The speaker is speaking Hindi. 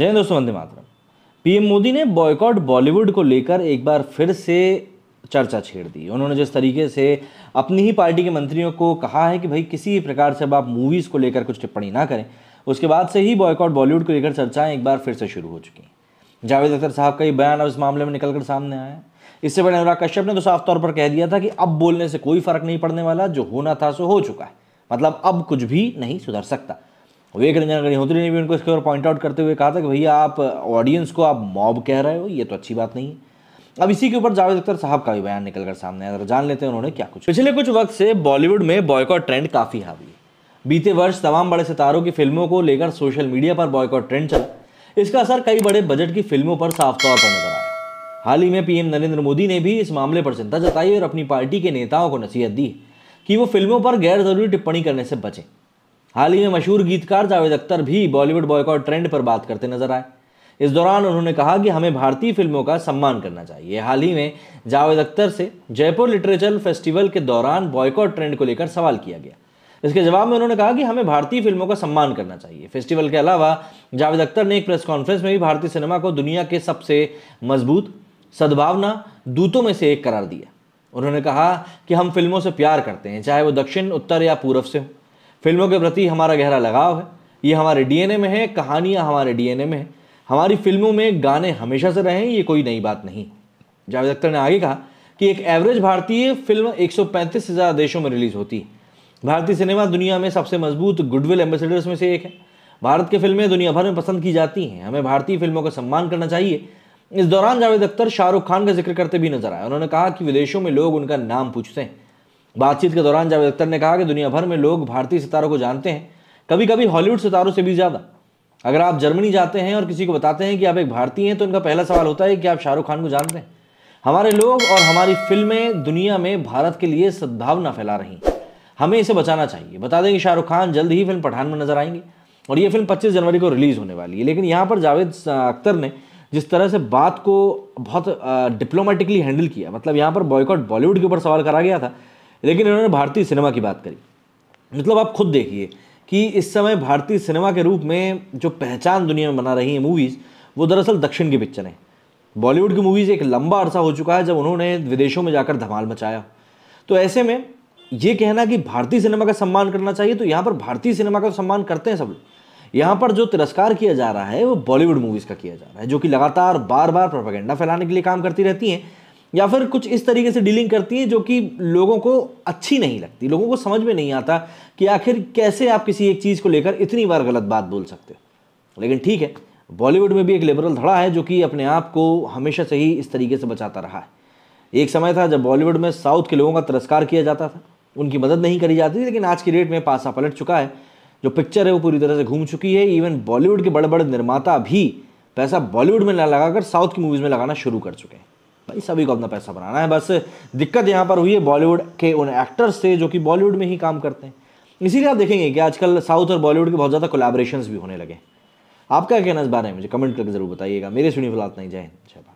जय दोस्तों वंदे मातरम पीएम मोदी ने बॉयकॉट बॉलीवुड को लेकर एक बार फिर से चर्चा छेड़ दी उन्होंने जिस तरीके से अपनी ही पार्टी के मंत्रियों को कहा है कि भाई किसी प्रकार से अब आप मूवीज़ को लेकर कुछ टिप्पणी ना करें उसके बाद से ही बॉयकॉट बॉलीवुड को लेकर चर्चाएं एक बार फिर से शुरू हो चुकी हैं जावेद अख्तर साहब का ये बयान अब इस मामले में निकलकर सामने आया इससे पहले अनुराग कश्यप ने तो साफ तौर पर कह दिया था कि अब बोलने से कोई फर्क नहीं पड़ने वाला जो होना था सो हो चुका है मतलब अब कुछ भी नहीं सुधर सकता विवेक रंजन अग्निहोत्री ने भी उनको इसके ऊपर पॉइंट आउट करते हुए कहा था कि भैया आप ऑडियंस को आप मॉब कह रहे हो ये तो अच्छी बात नहीं है अब इसी के ऊपर जावेद अख्तर साहब का भी बयान निकलकर सामने आया जान लेते हैं उन्होंने क्या कुछ पिछले कुछ वक्त से बॉलीवुड में बॉयकॉट ट्रेंड काफ़ी हावी है बीते वर्ष तमाम बड़े सितारों की फिल्मों को लेकर सोशल मीडिया पर बॉयकॉट ट्रेंड चला इसका असर कई बड़े बजट की फिल्मों पर साफ तौर पर नजर आया हाल ही में पीएम नरेंद्र मोदी ने भी इस मामले पर चिंता जताई और अपनी पार्टी के नेताओं को नसीहत दी कि वो फिल्मों पर गैर जरूरी टिप्पणी करने से बचें हाल ही में मशहूर गीतकार जावेद अख्तर भी बॉलीवुड बॉयकॉट ट्रेंड पर बात करते नजर आए इस दौरान उन्होंने कहा कि हमें भारतीय फिल्मों का सम्मान करना चाहिए हाल ही में जावेद अख्तर से जयपुर लिटरेचर फेस्टिवल के दौरान बॉयकॉट ट्रेंड को लेकर सवाल किया गया इसके जवाब में उन्होंने कहा कि हमें भारतीय फिल्मों का सम्मान करना चाहिए फेस्टिवल के अलावा जावेद अख्तर ने एक प्रेस कॉन्फ्रेंस में भी भारतीय सिनेमा को दुनिया के सबसे मजबूत सद्भावना दूतों में से एक करार दिया उन्होंने कहा कि हम फिल्मों से प्यार करते हैं चाहे वो दक्षिण उत्तर या पूर्व से हो फिल्मों के प्रति हमारा गहरा लगाव है ये हमारे डीएनए में है कहानियाँ हमारे डीएनए में है हमारी फिल्मों में गाने हमेशा से रहे हैं ये कोई नई बात नहीं जावेद अख्तर ने आगे कहा कि एक एवरेज भारतीय फिल्म एक से ज़्यादा देशों में रिलीज़ होती है भारतीय सिनेमा दुनिया में सबसे मजबूत गुडविल एम्बेसडर्स में से एक है भारत की फिल्में दुनिया भर में पसंद की जाती हैं हमें भारतीय फिल्मों का सम्मान करना चाहिए इस दौरान जावेद अख्तर शाहरुख खान का जिक्र करते भी नजर आए उन्होंने कहा कि विदेशों में लोग उनका नाम पूछते हैं बातचीत के दौरान जावेद अख्तर ने कहा कि दुनिया भर में लोग भारतीय सितारों को जानते हैं कभी कभी हॉलीवुड सितारों से भी ज़्यादा अगर आप जर्मनी जाते हैं और किसी को बताते हैं कि आप एक भारतीय हैं तो उनका पहला सवाल होता है कि आप शाहरुख खान को जानते हैं हमारे लोग और हमारी फिल्में दुनिया में भारत के लिए सद्भावना फैला रही हैं हमें इसे बचाना चाहिए बता दें कि शाहरुख खान जल्द ही फिल्म पठान में नजर आएंगे और ये फिल्म 25 जनवरी को रिलीज़ होने वाली है लेकिन यहाँ पर जावेद अख्तर ने जिस तरह से बात को बहुत डिप्लोमेटिकली हैंडल किया मतलब यहाँ पर बॉयकॉट बॉलीवुड के ऊपर सवाल करा गया था लेकिन इन्होंने भारतीय सिनेमा की बात करी मतलब आप खुद देखिए कि इस समय भारतीय सिनेमा के रूप में जो पहचान दुनिया में बना रही है मूवीज़ वो दरअसल दक्षिण की पिक्चर हैं बॉलीवुड की मूवीज़ एक लंबा अरसा हो चुका है जब उन्होंने विदेशों में जाकर धमाल मचाया तो ऐसे में ये कहना कि भारतीय सिनेमा का सम्मान करना चाहिए तो यहाँ पर भारतीय सिनेमा का सम्मान करते हैं सब लोग यहाँ पर जो तिरस्कार किया जा रहा है वो बॉलीवुड मूवीज़ का किया जा रहा है जो कि लगातार बार बार प्रोपागेंडा फैलाने के लिए काम करती रहती हैं या फिर कुछ इस तरीके से डीलिंग करती हैं जो कि लोगों को अच्छी नहीं लगती लोगों को समझ में नहीं आता कि आखिर कैसे आप किसी एक चीज़ को लेकर इतनी बार गलत बात बोल सकते हो लेकिन ठीक है बॉलीवुड में भी एक लिबरल धड़ा है जो कि अपने आप को हमेशा से ही इस तरीके से बचाता रहा है एक समय था जब बॉलीवुड में साउथ के लोगों का तिरस्कार किया जाता था उनकी मदद नहीं करी जाती थी लेकिन आज की डेट में पासा पलट चुका है जो पिक्चर है वो पूरी तरह से घूम चुकी है इवन बॉलीवुड के बड़े बड़े निर्माता भी पैसा बॉलीवुड में ना लगाकर साउथ की मूवीज़ में लगाना शुरू कर चुके हैं भाई सभी को अपना पैसा बनाना है बस दिक्कत यहाँ पर हुई है बॉलीवुड के उन एक्टर्स से जो कि बॉलीवुड में ही काम करते हैं इसीलिए आप देखेंगे कि आजकल साउथ और बॉलीवुड के बहुत ज़्यादा कोलाब्रेशन भी होने लगे आपका कहना इस बारे में मुझे कमेंट करके जरूर बताइएगा मेरे सुनी फिलहाल नहीं जय जय